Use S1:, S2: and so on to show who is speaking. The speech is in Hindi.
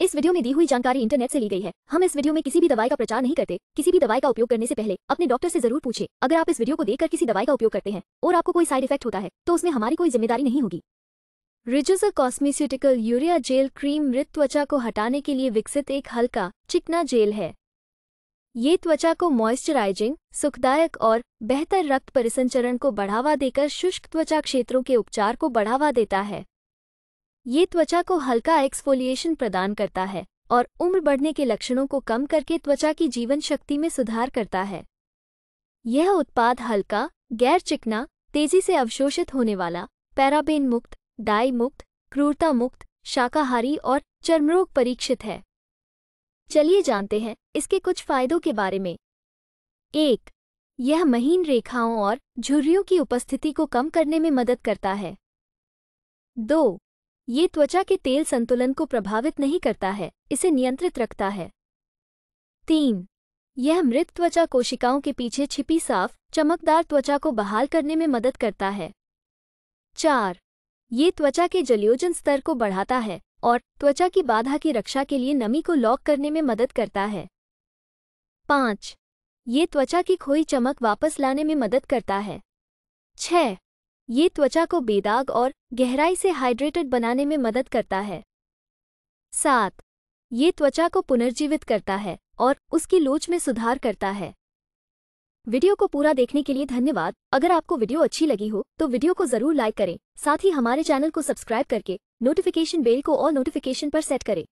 S1: इस वीडियो में दी हुई जानकारी इंटरनेट से ली गई है हम इस वीडियो में किसी भी दवाई का प्रचार नहीं करते किसी भी दवाई का उपयोग करने से पहले अपने डॉक्टर से जरूर पूछे अगर आप इस वीडियो को देखकर किसी दवाई का उपयोग करते हैं और आपको कोई साइड इफेक्ट होता है तो उसमें हमारी कोई जिम्मेदारी नहीं होगी रिजुजा कॉस्मेस्यूटिकल यूरिया जेल क्रीम मृत त्वचा को हटाने के लिए विकसित एक हल्का चिकना जेल है ये त्वचा को मॉइस्चराइजिंग सुखदायक और बेहतर रक्त परिसंचरण को बढ़ावा देकर शुष्क त्वचा क्षेत्रों के उपचार को बढ़ावा देता है ये त्वचा को हल्का एक्सफोलिएशन प्रदान करता है और उम्र बढ़ने के लक्षणों को कम करके त्वचा की जीवन शक्ति में सुधार करता है यह उत्पाद हल्का गैर चिकना तेजी से अवशोषित होने वाला पैराबेन मुक्त डाई मुक्त क्रूरता मुक्त शाकाहारी और चर्मरोग परीक्षित है चलिए जानते हैं इसके कुछ फायदों के बारे में एक यह महीन रेखाओं और झुर्रियों की उपस्थिति को कम करने में मदद करता है दो ये त्वचा के तेल संतुलन को प्रभावित नहीं करता है इसे नियंत्रित रखता है तीन यह मृत त्वचा कोशिकाओं के पीछे छिपी साफ चमकदार त्वचा को बहाल करने में मदद करता है चार ये त्वचा के जलयोजन स्तर को बढ़ाता है और त्वचा की बाधा की रक्षा के लिए नमी को लॉक करने में मदद करता है पाँच ये त्वचा की खोई चमक वापस लाने में मदद करता है छह ये त्वचा को बेदाग और गहराई से हाइड्रेटेड बनाने में मदद करता है सात ये त्वचा को पुनर्जीवित करता है और उसकी लोच में सुधार करता है वीडियो को पूरा देखने के लिए धन्यवाद अगर आपको वीडियो अच्छी लगी हो तो वीडियो को जरूर लाइक करें साथ ही हमारे चैनल को सब्सक्राइब करके नोटिफिकेशन बेल को और नोटिफिकेशन पर सेट करें